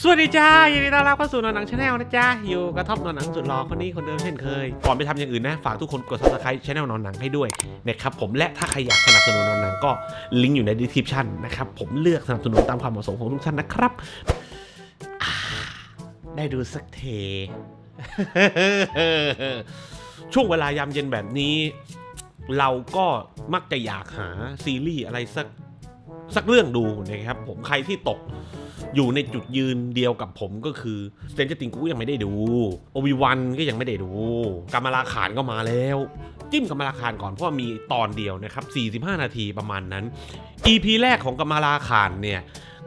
สวัสดีจ้ายินดีต้อนรับเข้าสู่นอนหนังชาแนลนะจ้าอยู่กระทบนอนหนังสุดหล่อคนนี้คนเดิมเช่นเคย ก่อนไปทำอย่างอื่นนะฝากทุกคนกด subscribe ชาแนลนอนหนังให้ด้วยนะครับผมและถ้าใครอยากสนับสนุนนอนหนังก็ลิงก์อยู่ใน description นะครับ ผมเลือกสนับสนุนตามความเหมาะสมของทุกท่านนะครับได้ดูสักเท ช่วงเวลายามเย็นแบบนี้ เราก็มักจะอยากหาซีรีส์อะไรสักสักเรื่องดูนะครับผมใครที่ตกอยู่ในจุดยืนเดียวกับผมก็คือเซนเจติงกูยังไม่ได้ดูโอวิวันก็ยังไม่ได้ดูกามาราคานก็มาแล้ว จิ้มกามาราคานก่อนเพราะมีตอนเดียวนะครับ45 นาทีประมาณนั้น EP แรกของกามาราคานเนี่ย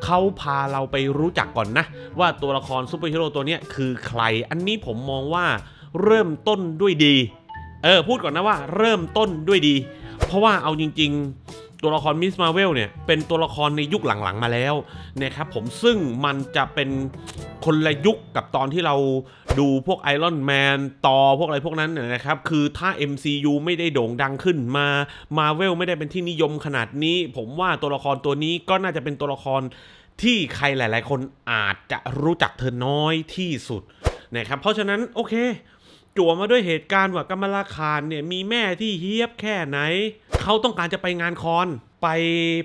เขาพาเราไปรู้จักก่อนนะ ว่าตัวละครซูเปอร์ฮีโร่ตัวนี้คือใคร อันนี้ผมมองว่าเริ่มต้นด้วยดี เออ พูดก่อนนะว่าเริ่มต้นด้วยดี เพราะว่าเอาจริง ๆตัวละครมิสมาเวลเนี่ย เป็นตัวละครในยุคหลังๆมาแล้วนะครับผมซึ่งมันจะเป็นคนละยุคกับตอนที่เราดูพวกไอรอนแมนต่อพวกอะไรพวกนั้นนะครับคือถ้า MCU ไม่ได้โด่งดังขึ้นมามาเวลไม่ได้เป็นที่นิยมขนาดนี้ ผมว่าตัวละครตัวนี้ก็น่าจะเป็นตัวละครที่ใครหลาย ๆ คนอาจจะรู้จักเธอน้อยที่สุดนะครับเพราะฉะนั้นโอเคจั่วมาด้วยเหตุการณ์ว่ากรรมลาคารเนี่ย มีแม่ที่เฮี้ยบแค่ไหน เขาต้องการจะไปงานคอน ไป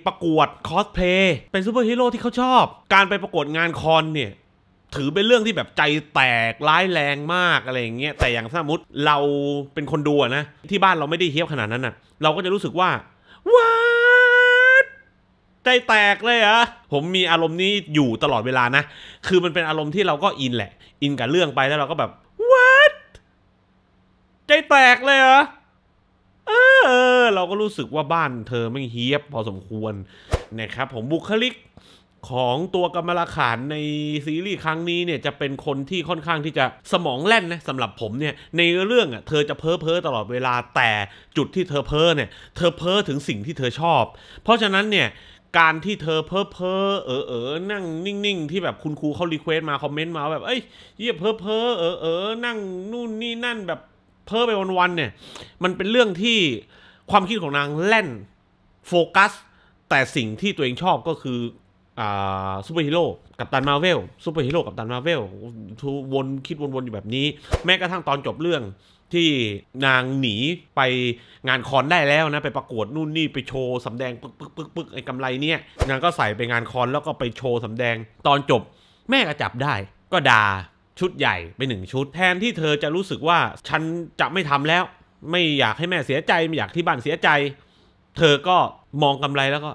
ประกวดคอสเพลย์ เป็นซูเปอร์ฮีโร่ที่เขาชอบ การไปประกวดงานคอนเนี่ย ถือเป็นเรื่องที่แบบใจแตกร้ายแรงมากอะไรอย่างเงี้ย แต่อย่างสมมติเราเป็นคนดูนะ ที่บ้านเราไม่ได้เฮี้ยบขนาดนั้นนะ่ะ เราก็จะรู้สึกว่าว้าใจแตกเลยอะ ผมมีอารมณ์นี้อยู่ตลอดเวลานะ คือมันเป็นอารมณ์ที่เราก็อินแหละ อินกับเรื่องไปแล้วเราก็แบบใจแตกเลยเหรอเออ เราก็รู้สึกว่าบ้านเธอไม่เฮียบ พอสมควร นะครับ ผมบุคลิกของตัวกำมมลขานในซีรีส์ครั้งนี้เนี่ยจะเป็นคนที่ค่อนข้างที่จะสมองแล่นนะสำหรับผมเนี่ย ในเรื่องอ่ะเธอจะเพ้อเพ้อตลอดเวลาแต่จุดที่เธอเพ้อเนี่ยเธอเพ้อถึงสิ่งที่เธอชอบ เพราะฉะนั้นเนี่ยการที่เธอเพ้อเพ้อเออเออนั่งนิ่งๆที่แบบคุณครูเขารีเควสมาคอมเมนต์มาแบบเอ้ยเยี่ยเพ้อเพ้อเออเออนั่งนู่นนี่นั่นแบบเพ้อไปวันๆเนี่ยมันเป็นเรื่องที่ความคิดของนางแล่นโฟกัสแต่สิ่งที่ตัวเองชอบก็คืออ่าซูเปอร์ฮีโร่กับตันมาเวลซูเปอร์ฮีโร่กับตันมาเวลทวนคิดวนๆอยู่แบบนี้ แม้กระทั่งตอนจบเรื่องที่นางหนีไปงานคอนได้แล้วนะไปประกวดนู่นนี่ไปโชว์สำแดงปึ๊กปึ๊กปึกไอ้กำไรเนี่ยนางก็ใส่ไปงานคอนแล้วก็ไปโชว์สำแดงตอนจบ แม่ก็จับได้ก็ด่าชุดใหญ่ไปหนึ่งชุดแทนที่เธอจะรู้สึกว่าฉันจะไม่ทำแล้วไม่อยากให้แม่เสียใจไม่อยากที่บ้านเสียใจ เธอก็มองกำไรแล้วก็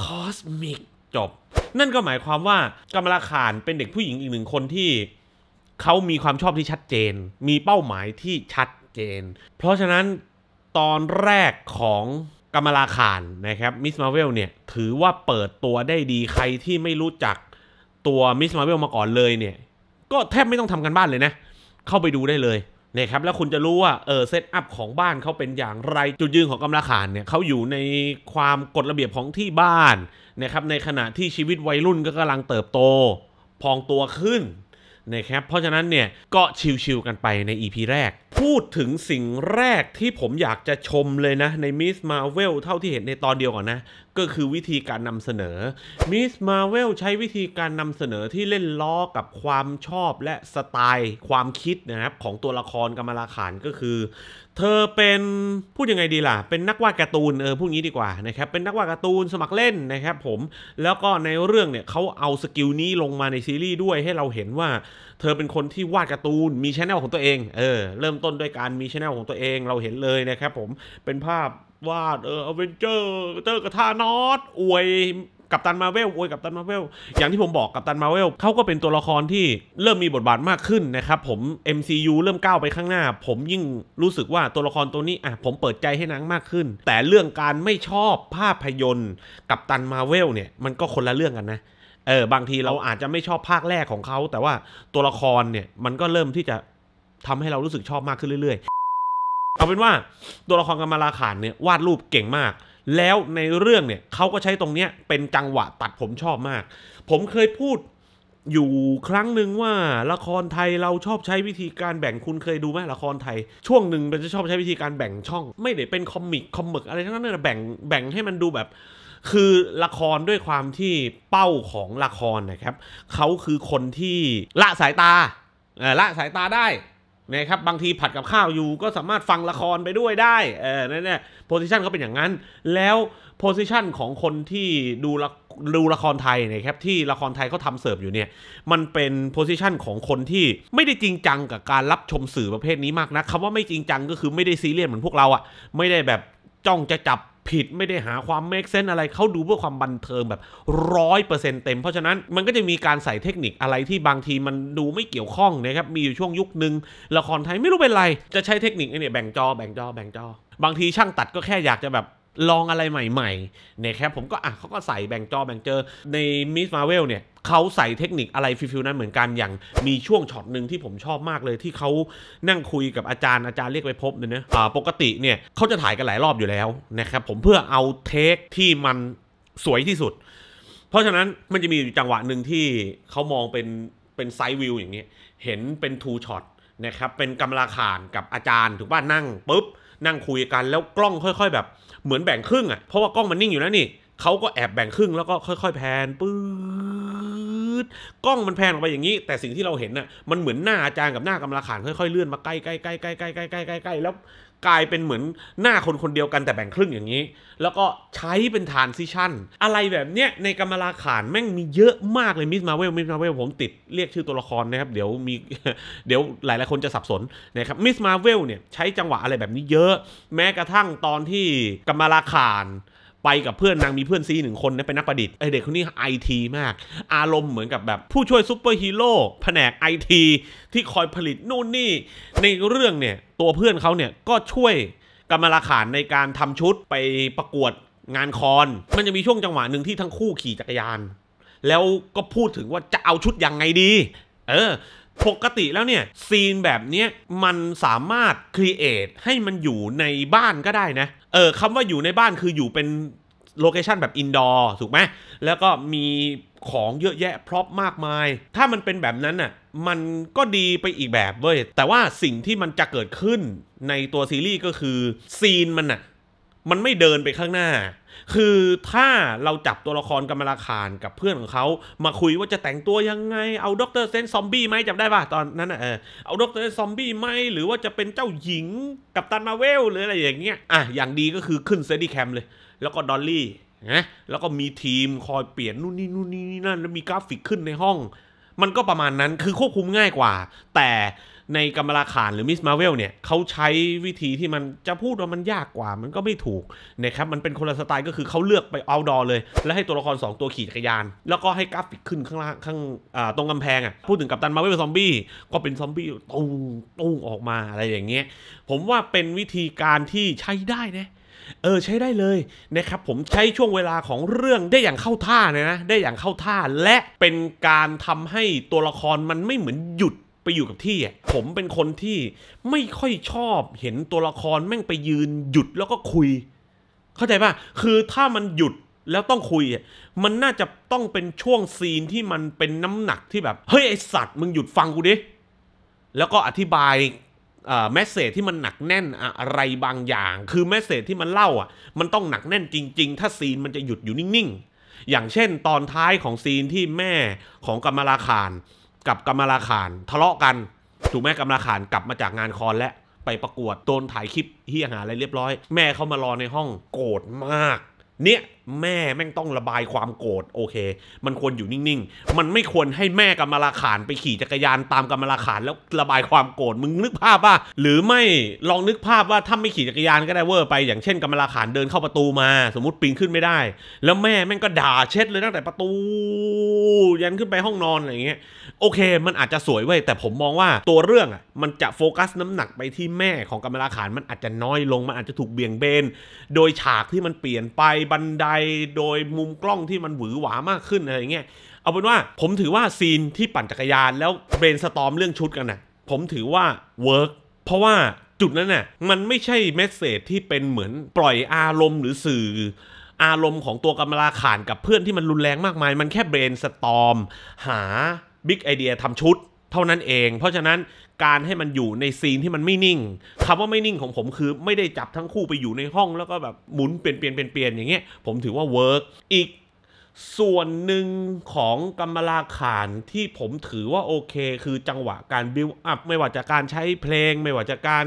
คอสมิกจบ นั่นก็หมายความว่ากำลังขานเป็นเด็กผู้หญิงอีกหนึ่งคนที่เขามีความชอบที่ชัดเจน มีเป้าหมายที่ชัดเจน เพราะฉะนั้นตอนแรกของกำลมงาคารนะครับมิสมาเวลเนี่ย ถือว่าเปิดตัวได้ดีใครที่ไม่รู้จักตัวมิสมาเวลมาก่อนเลยเนี่ยก็แทบไม่ต้องทำกันบ้านเลยนะ เข้าไปดูได้เลยนะครับแล้วคุณจะรู้ว่าเออเซตอัพของบ้านเขาเป็นอย่างไรจุดยืนของกำลังขานเนี่ยเขาอยู่ในความกฎระเบียบของที่บ้านนะครับในขณะที่ชีวิตวัยรุ่นก็กำลังเติบโต พองตัวขึ้นนะครับเพราะฉะนั้นเนี่ยก็ชิวๆกันไปใน EP แรก พูดถึงสิ่งแรกที่ผมอยากจะชมเลยนะในมิสมาเวลเท่าที่เห็นในตอนเดียวก่อนนะก็คือวิธีการนำเสนอ มิสมาเวลใช้วิธีการนำเสนอที่เล่นล้อกับความชอบและสไตล์ ความคิดนะครับ ของตัวละครกรรมลาขานก็คือ เธอเป็นพูดยังไงดีล่ะ เป็นนักวาดการ์ตูน เออพูดงี้ดีกว่านะครับเป็นนักวาดการ์ตูนสมัครเล่นนะครับผม แล้วก็ในเรื่องเนี่ยเขาเอาสกิลนี้ลงมาในซีรีส์ด้วยให้เราเห็นว่า เธอเป็นคนที่วาดการ์ตูนมีชแนลของตัวเองเออเริ่มต้นด้วยการมีชแนลของตัวเองเราเห็นเลยนะครับผมเป็นภาพวาดเออเอเวนเจอร์เตอร์กับทานอสอวยกับตันมาเวลโวยกับตันมาเวลอย่างที่ผมบอกกับตันมาเวลเขาก็เป็นตัวละครที่เริ่มมีบทบาทมากขึ้นนะครับ ผม MCU เริ่มก้าวไปข้างหน้า ผมยิ่งรู้สึกว่าตัวละครตัวนี้อ่ะ ผมเปิดใจให้นางมากขึ้น แต่เรื่องการไม่ชอบภาพยนตร์กับตันมาเวลเนี่ย มันก็คนละเรื่องกันนะ เออบางทีเราอาจจะไม่ชอบภาคแรกของเขาแต่ว่าตัวละครเนี่ยมันก็เริ่มที่จะทำให้เรารู้สึกชอบมากขึ้นเรื่อยเอาเป็นว่า ตัวละครกัมาราขานเนี่ยวาดรูปเก่งมาก แล้วในเรื่องเนี่ยเขาก็ใช้ตรงเนี้ยเป็นจังหวะตัดผมชอบมาก ผมเคยพูดอยู่ครั้งหนึ่งว่าละครไทยเราชอบใช้วิธีการแบ่งคุณเคยดูไหมละครไทย ช่วงหนึ่งมันจะชอบใช้วิธีการแบ่งช่อง ไม่ได้เป็นคอมิกคอมิกอะไรทั้งนั้นเลยแบ่งแบ่งให้มันดูแบบ คือละครด้วยความที่เป้าของละครนะครับเขาคือคนที่ละสายตาละสายตาได้นะครับบางทีผัดกับข้าวอยู่ก็สามารถฟังละครไปด้วยได้เออนี่นี่ยโพสิชันเขาเป็นอย่างนั้น แล้วโพสิชันของคนที่ดูละดูละครไทยนะครับที่ละครไทยเขาทาเสิร์ฟอยู่เนี่ย มันเป็นโพสิชันของคนที่ไม่ได้จริงจัง กับการรับชมสื่อประเภทนี้มากนะคำว่าไม่จริงจังก็คือไม่ได้ซีเรียสเหมือนพวกเราอะ่ะไม่ได้แบบจ้องจะจับผิด ไม่ได้หาความเมคเซนอะไรเขาดูเพื่อความบันเทิงแบบร้อยเปอร์เซ็นเต็มเพราะฉะนั้นมันก็จะมีการใส่เทคนิคอะไรที่บางทีมันดูไม่เกี่ยวข้องนะครับมีอยู่ช่วงยุคหนึ่งละครไทยไม่รู้เป็นไร จะใช้เทคนิคนี่แบ่งจอแบ่งจอแบ่งจอบางทีช่างตัดก็แค่อยากจะแบบลองอะไรใหม่ๆเนี่ยครับผมก็อ่ะเขาก็ใส่แบ่งจอ แบ่งเจอ ในมิสมาเวลเนี่ยเขาใส่เทคนิคอะไรฟิลนั้นเหมือนกันอย่างมีช่วงช็อตหนึ่งที่ผมชอบมากเลยที่เขานั่งคุยกับอาจารย์อาจารย์เรียกไปพบเนี่ยนะะปกติเนี่ยเขาจะถ่ายกันหลายรอบอยู่แล้วนะครับผมเพื่อเอาเทคที่มันสวยที่สุด เพราะฉะนั้นมันจะมีจังหวะหนึ่งที่เขามองเป็นเป็นไซด์วิวอย่างนี้เห็นเป็นทูช็อตนะครับเป็นกำลาขานกับอาจารย์ถูกป่ะนั่งปุ๊บนั่งคุยกันแล้วกล้องค่อยๆ แบบเหมือนแบ่งครึ่งอ่ะ เพราะว่ากล้องมันนิ่งอยู่แล้วนี่ เขาก็แอบแบ่งครึ่งแล้วก็ค่อย ๆแพนปื๊ดกล้องมันแพนออกไปอย่างนี้ แต่สิ่งที่เราเห็นน่ะมันเหมือนหน้าอาจารย์กับหน้ากำลาขานค่อยๆ เลื่อนมาใกล้ๆๆ ๆ ๆ ๆๆๆแล้วกลายเป็นเหมือนหน้าคนคนเดียวกันแต่แบ่งครึ่งอย่างนี้ แล้วก็ใช้เป็นฐานซิชั่นอะไรแบบเนี้ยในกรรมราขานแม่งมีเยอะมากเลยมิสมาเวลมิสมาเวลผมติดเรียกชื่อตัวละครนะครับ เดี๋ยวมีเดี๋ยวหลายหลายคนจะสับสนนะครับมิสมาเวลเนี่ยใช้จังหวะอะไรแบบนี้เยอะ แม้กระทั่งตอนที่กรรมราขานไปกับเพื่อนนางมีเพื่อนซีหนึ่งคนนะเป็นนักประดิษฐ์ไอเด็กคนนี้ไอทีมาก อารมณ์เหมือนกับแบบ ผู้ช่วยซูเปอร์ฮีโร่แผนกไอทีที่คอยผลิตนู่นนี่ ในเรื่องเนี่ยตัวเพื่อนเขาเนี่ยก็ช่วยกำรมราขานในการทำชุดไปประกวดงานคอน มันจะมีช่วงจังหวะหนึ่งที่ทั้งคู่ขี่จักรยาน แล้วก็พูดถึงว่าจะเอาชุดยังไงดี เออปกติแล้วเนี่ยซีนแบบนี้มันสามารถครีเอทให้มันอยู่ในบ้านก็ได้นะเออคำว่าอยู่ในบ้านคืออยู่เป็น โลเคชันแบบ อินดอร์ ถูกไหม แล้วก็มีของเยอะแยะพร็อพมากมาย ถ้ามันเป็นแบบนั้นน่ะมันก็ดีไปอีกแบบเว้ย แต่ว่าสิ่งที่มันจะเกิดขึ้นในตัวซีรีส์ก็คือ ซีนมันน่ะมันไม่เดินไปข้างหน้า คือถ้าเราจับตัวละครกำมราคารกับเพื่อนของเขา มาคุยว่าจะแต่งตัวยังไง เอาด็อกเตอร์เซนซอมบี้ไหมจำได้ป่ะ ตอนนั้นเออเอาด็อกเตอร์เซนซอมบี้ไหมหรือว่าจะเป็นเจ้าหญิงกับตันมาเวลหรืออะไรอย่างเงี้ยอ่ะอย่างดีก็คือขึ้นเซดี้แคม เลย แล้วก็ดอลลี่ นะ แล้วก็มีทีมคอยเปลี่ยนนู่นนี่ นู่นนี่นั่นแล้วมีกราฟิกขึ้นในห้องมันก็ประมาณนั้น คือควบคุมง่ายกว่า แต่ในกำมราขานหรือมิสมาเวลเนี่ยเขาใช้วิธีที่มันจะพูดว่ามันยากกว่า มันก็ไม่ถูกนะครับ มันเป็นคนละสไตล์ ก็คือเขาเลือกไปเอาดอเลย แล้วให้ตัวละคร 2 ตัวขี่จักรยาน แล้วก็ให้กราฟิกขึ้นข้างล่างข้างตรงกำแพงอ่ะ พูดถึงกับตันมาเวลซอมบี้ ก็เป็นซอมบี้ตุ้งตุ้งออกมาอะไรอย่างเงี้ย ผมว่าเป็นวิธีการที่ใช้ได้นะเออใช้ได้เลยนะครับผมใช้ช่วงเวลาของเรื่องได้อย่างเข้าท่าเลยนะได้อย่างเข้าท่าและเป็นการทำให้ตัวละครมันไม่เหมือนหยุดไปอยู่กับที่ผมเป็นคนที่ไม่ค่อยชอบเห็นตัวละครแม่งไปยืนหยุดแล้วก็คุย เข้าใจป่ะคือถ้ามันหยุดแล้วต้องคุยมันน่าจะต้องเป็นช่วงซีนที่มันเป็นน้ำหนักที่แบบเฮ้ยไอสัตว์ มึงหยุดฟังกูดิแล้วก็อธิบายแมสเซจที่มันหนักแน่น อะไรบางอย่าง คือแมสเซจที่มันเล่าอ่ะ มันต้องหนักแน่นจริง ๆ ถ้าซีนมันจะหยุดอยู่นิ่งๆ อย่างเช่นตอนท้ายของซีนที่แม่ของกัมมาราคารกับกัมมาราคารทะเลาะกันถูกแม่กัมมาราคารกลับมาจากงานคอนและไปประกวดโดนถ่ายคลิปเฮียหาอะไรเรียบร้อย แม่เขามารอในห้องโกรธมากเนี่ยแม่ แม่งต้องระบายความโกรธโอเค มันควรอยู่นิ่งๆ มันไม่ควรให้แม่กำมลาขานไปขี่จักรยานตามกำมลาขานแล้วระบายความโกรธมึงนึกภาพว่าหรือไม่ลองนึกภาพว่า ถ้าไม่ขี่จักรยานก็ได้เวอร์ไปอย่างเช่นกำมลาขานเดินเข้าประตูมา สมมติปีนขึ้นไม่ได้ แล้วแม่แม่งก็ด่าเช็ดเลยตั้งแต่ประตู ยันขึ้นไปห้องนอนอะไรเงี้ยโอเค มันอาจจะสวยเว้ยแต่ผมมองว่าตัวเรื่องอ่ะมันจะโฟกัสน้ำหนักไปที่แม่ของกำมลาขานมันอาจจะน้อยลงมันอาจจะถูกเบี่ยงเบนโดยฉากที่มันเปลี่ยนไปบันไดโดยมุมกล้องที่มันหวือหวามากขึ้นอะไรเงี้ย เอาเป็นว่าผมถือว่าซีนที่ปั่นจักรยานแล้วเบรนสตอมเรื่องชุดกันนะผมถือว่าเวิร์กเพราะว่าจุดนั้นน่ะมันไม่ใช่เมสเซจที่เป็นเหมือนปล่อยอารมณ์หรือสื่อ อารมณ์ของตัวกำลาขานกับเพื่อนที่มันรุนแรงมากมาย มันแค่เบรนสตอมหาบิ๊กไอเดียทำชุด เท่านั้นเอง เพราะฉะนั้นการให้มันอยู่ในซีนที่มันไม่นิ่งคำว่าไม่นิ่งของผมคือไม่ได้จับทั้งคู่ไปอยู่ในห้อง แล้วก็แบบหมุนเปลี่ยนเปลี่ยนเปลี่ยนอย่างเงี้ย ผมถือว่าเวิร์กอีกส่วนหนึ่งของกรรมลาขานที่ผมถือว่าโอเค คือจังหวะการบิวอัพไม่ว่าจะการใช้เพลง ไม่ว่าจะการ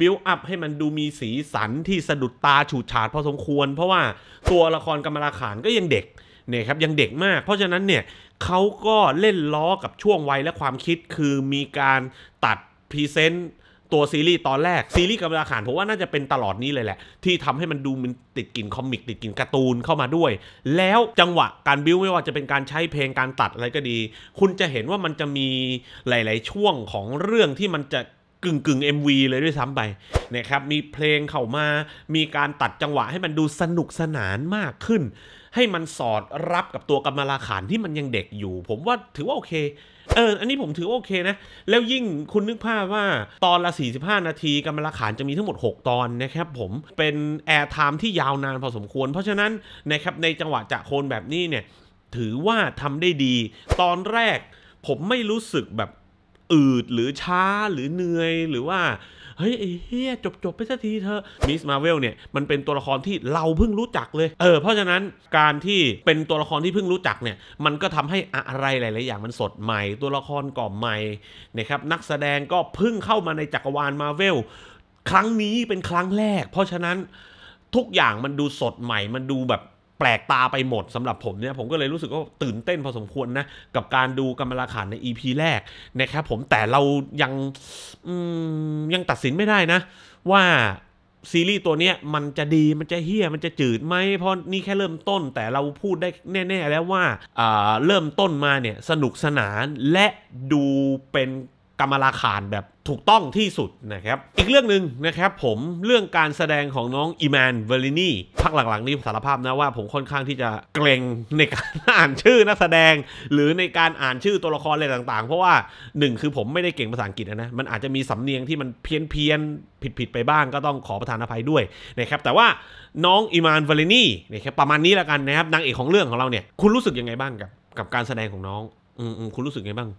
บิวอัพ ให้มันดูมีสีสันที่สะดุดตาฉูดฉาดพอสมควร เพราะว่าตัวละครกรรมลาขานก็ยังเด็กเนี่ยครับ ยังเด็กมาก เพราะฉะนั้นเนี่ยเขาก็เล่นล้อกับช่วงวัยและความคิดคือมีการตัดพรีเซนต์ตัวซีรีส์ตอนแรก ซีรีส์กับอาหารผมว่าน่าจะเป็นตลอดนี้เลยแหละ ที่ทำให้มันดูมันติดกลิ่นคอมิกติดกลิ่นการ์ตูนเข้ามาด้วย แล้วจังหวะการบิ้วไม่ว่าจะเป็นการใช้เพลงการตัดอะไรก็ดี คุณจะเห็นว่ามันจะมีหลาย ๆ ช่วงของเรื่องที่มันจะกึ่งกึ่ง m เลยด้วยซ้ำไปนะครับมีเพลงเข้ามา มีการตัดจังหวะให้มันดูสนุกสนานมากขึ้นให้มันสอดรับกับตัวกรรมราขานที่มันยังเด็กอยู่ ผมว่าถือว่าโอเคเอออันนี้ผมถือว่าโอเคนะแล้วยิ่งคุณนึกภาพว่าตอนละ 45 นาทีกรรมราขานจะมีทั้งหมด 6 ตอนนะครับผมเป็นแอร์ไทม์ที่ยาวนานพอสมควร เพราะฉะนั้นนะครับในจังหวะจะโคนแบบนี้เนี่ยถือว่าทำได้ดี ตอนแรก ผมไม่รู้สึกแบบอืดหรือช้าหรือเหนื่อยหรือว่าเฮ้ยไอ้เฮียจบจบไปสักทีเถอะมิสมาเวลเนี่ย มันเป็นตัวละครที่เราเพิ่งรู้จักเลยเออเพราะฉะนั้นการที่เป็นตัวละครที่เพิ่งรู้จักเนี่ย มันก็ทำให้อะไรหลายๆอย่าง มันสดใหม่ตัวละครก่อใหม่นะครับนักแสดงก็เพิ่งเข้ามาในจักรวาลมาเวลครั้งนี้เป็นครั้งแรก เพราะฉะนั้น ทุกอย่างมันดูสดใหม่มันดูแบบแปลกตาไปหมดสำหรับผมเนี่ยผมก็เลยรู้สึกว่าตื่นเต้นพอสมควรนะ กับการดูกรมราขันใน EP แรกนะครับผมแต่เรายังยังตัดสินไม่ได้นะ ว่า ซีรีส์ตัวเนี้ย มันจะดีมันจะเฮี้ย มันจะจืดไหมเพราะนี่แค่เริ่มต้น แต่เราพูดได้แน่ ๆ แล้วว่าเริ่มต้นมาเนี่ยสนุกสนานและดูเป็นกรรมราคารแบบถูกต้องที่สุดนะครับ อีกเรื่องหนึ่งนะครับผมเรื่องการแสดงของน้องอีแมนเวลินีพักหลังๆนี้สารภาพนะว่าผมค่อนข้างที่จะเกรงในการอ่านชื่อนักแสดงหรือในการอ่านชื่อตัวละครอะไรต่างๆ เพราะว่าหนึ่งคือผมไม่ได้เก่งภาษาอังกฤษนะมันอาจจะมีสำเนียงที่มันเพี้ยนๆ ผิดๆไปบ้าง ก็ต้องขอประทานอภัยด้วยนะครับแต่ว่าน้องอีมานเวลินีนะครับประมาณนี้ละกันนะครับนางเอกของเรื่องของเราเนี่ยคุณรู้สึกยังไงบ้างกับกับการแสดงของน้องอืมคุณรู้สึกยังไงบ้าง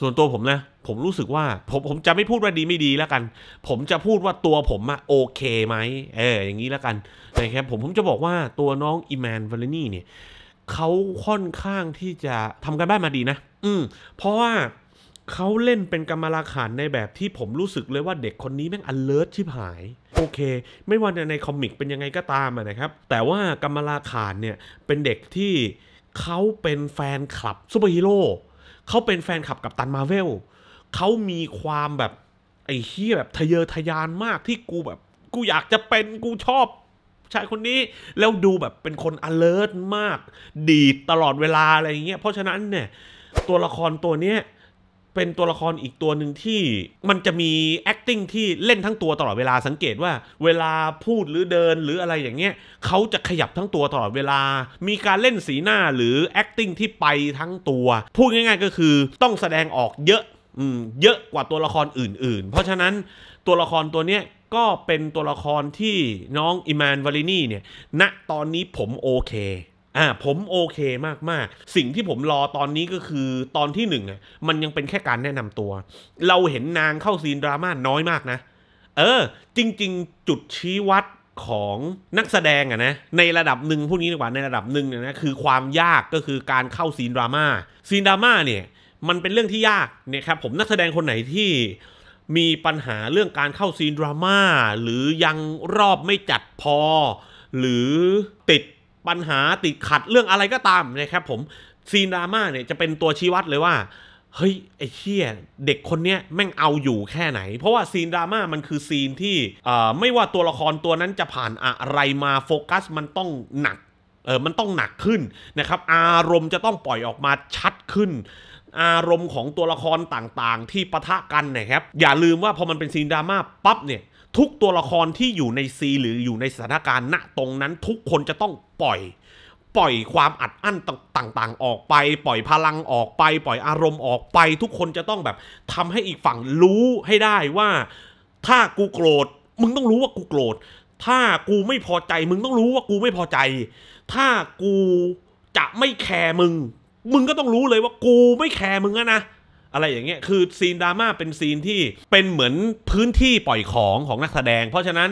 ส่วนตัวผมนะ ผมรู้สึกว่าผมผมจะไม่พูดว่าดีไม่ดีแล้วกัน ผมจะพูดว่าตัวผมอะโอเคไหมเอออย่างนี้แล้วกันนะครับผมผมจะบอกว่าตัวน้องอิแมนวาเลนี่เนี่ยเขาค่อนข้างที่จะทำกันบ้านมาดีนะ อืมเพราะว่าเขาเล่นเป็นกรรมราขานในแบบที่ผมรู้สึกเลยว่าเด็กคนนี้แม่งอันเลิศชิบหายโอเคไม่ว่าในคอมิกเป็นยังไงก็ตามนะครับแต่ว่ากรรมราขานเนี่ยเป็นเด็กที่เขาเป็นแฟนคลับซูเปอร์ฮีโร่เขาเป็นแฟนคลับกับตันมาเวล เขามีความแบบไอ้เฮียแบบทะเยอทะยานมากที่กูแบบกูอยากจะเป็นกูชอบชายคนนี้แล้วดูแบบเป็นคน alert มาก ดีตลอดเวลาอะไรเงี้ยเพราะฉะนั้นเนี่ยตัวละครตัวเนี้ยเป็นตัวละครอีกตัวหนึ่งที่ มันจะมี acting ที่เล่นทั้งตัวตลอดเวลาสังเกตว่า เวลาพูดหรือเดินหรืออะไรอย่างเงี้ยเขาจะขยับทั้งตัวตลอดเวลา มีการเล่นสีหน้าหรือ acting ที่ไปทั้งตัว พูดง่าย ๆ ก็คือต้องแสดงออกเยอะ อืม เยอะกว่าตัวละครอื่น ๆ เพราะฉะนั้นตัวละครตัวเนี้ยก็เป็นตัวละครที่น้องอิมานวารินีเนี่ยณนะตอนนี้ผมโอเคอ่าผมโอเคมากๆ สิ่งที่ผมรอตอนนี้ก็คือตอนที่หนึ่งมันยังเป็นแค่การแนะนำตัว เราเห็นนางเข้าซีนดราม่า น้อยมากนะ เออ จริงๆ จุดชี้วัดของนักแสดงอะนะในระดับหนึ่งพวกนี้ดีกว่าในระดับหนึ่งเนี่ยนะคือความยากก็คือการเข้าซีนดราม่าซีนดราม่าเนี่ยมันเป็นเรื่องที่ยากเนี่ยครับผมนักแสดงคนไหนที่ มีปัญหาเรื่องการเข้าซีนดราม่า หรือยังรอบไม่จัดพอ หรือ ติดปัญหาติดขัดเรื่องอะไรก็ตามนะครับผม ซีนดราม่าเนี่ยจะเป็นตัวชี้วัดเลยว่าเฮ้ยไอ้เชี่ยเด็กคนเนี้ยแม่งเอาอยู่แค่ไหน เพราะว่าซีนดราม่ามันคือซีนที่ไม่ว่าตัวละครตัวนั้นจะผ่านอะไรมาโฟกัสมันต้องหนักเออมันต้องหนักขึ้นนะครับ อารมณ์จะต้องปล่อยออกมาชัดขึ้น อารมณ์ของตัวละครต่างๆ ที่ปะทะกันนะครับอย่าลืมว่าพอมันเป็นซีนดราม่าปั๊บเนี่ยทุกตัวละครที่อยู่ในซีหรืออยู่ในสถานการณ์ ณตรงนั้นทุกคนจะต้องปล่อย ปล่อยความอัดอั้นต่าง ๆ ออกไป ปล่อยพลังออกไป ปล่อยอารมณ์ออกไปทุกคนจะต้องแบบ ทำให้อีกฝั่งรู้ให้ได้ว่าถ้ากูโกรธมึงต้องรู้ว่ากูโกรธถ้ากูไม่พอใจ มึงต้องรู้ว่ากูไม่พอใจ ถ้ากูจะไม่แคร์มึง มึงก็ต้องรู้เลยว่ากูไม่แคร์มึงนะอะไรอย่างเงี้ยคือซีนดราม่าเป็นซีนที่เป็นเหมือนพื้นที่ปล่อยของของนักแสดงเพราะฉะนั้น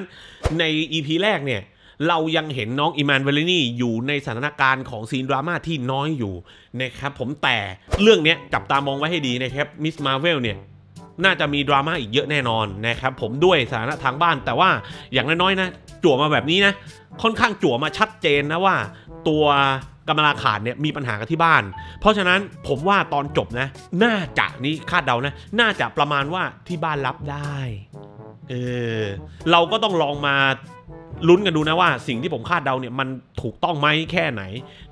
ในอีพีแรกเนี่ยเรายังเห็นน้องอิมานเวลนี่ อยู่ในสถานการณ์ของซีนดราม่าที่น้อยอยู่นะครับผมแต่เรื่องนี้จับตามองไว้ให้ดีนะครับมิสมาเวลเนี่ย น่าจะมีดราม่าอีกเยอะแน่นอนนะครับผมด้วยสถานะทางบ้านแต่ว่าอย่างน้อยๆนะจั่วมาแบบนี้นะค่อนข้างจั่วมาชัดเจนนะว่า ตัวกำลาขาดเนี่ยมีปัญหากับที่บ้าน เพราะฉะนั้นผมว่าตอนจบนะ น่าจะ นี่คาดเดานะน่าจะประมาณว่าที่บ้านรับได้เออเราก็ต้องลองมาลุ้นกันดูนะ ว่าสิ่งที่ผมคาดเดาเนี่ย มันถูกต้องไหมแค่ไหน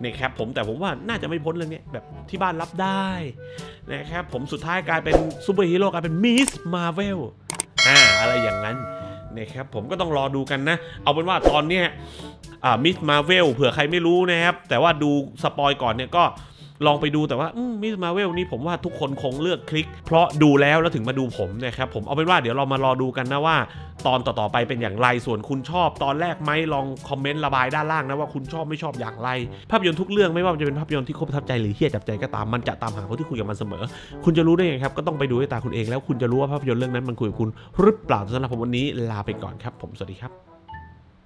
นะครับผม แต่ผมว่าน่าจะไม่พ้นเรื่องนี้แบบที่บ้านรับได้ นะครับผมสุดท้ายกลายเป็นซูเปอร์ฮีโร่กลายเป็นมิสมาเวลอ่าอะไรอย่างนั้นนะครับผมก็ต้องรอดูกันนะ เอาเป็นว่าตอนเนี้ยมิสมาเวลเผื่อใครไม่รู้นะครับ แต่ว่าดูสปอยก่อนเนี่ยก็ลองไปดูแต่ว่ามิสมาเวลนี่ผมว่าทุกคนคงเลือกคลิก เพราะดูแล้วแล้วถึงมาดูผมนะครับผมเอาเป็นว่าเดี๋ยวเรามารอดูกันนะว่า ตอนต่อ ๆ ไปเป็นอย่างไรส่วนคุณชอบตอนแรกไหมลองคอมเมนต์ระบายด้านล่างนะว่า คุณชอบไม่ชอบอย่างไรภาพยนตร์ทุกเรื่องไม่ว่าจะเป็นภาพยนตร์ที่โคตรทับใจหรือเฮี้ยจับใจก็ตามมันจะตามหาคนที่คุยกับมันเสมอ คุณจะรู้ได้ไงครับก็ต้องไปดูด้วยตาคุณเองแล้ว คุณจะรู้ว่าภาพยนตร์เรื่องนั้นมันคุยกับคุณหรือเปล่าสำหรับผมวันนี้ลาไปก่อนครับผมสวัสดีครับ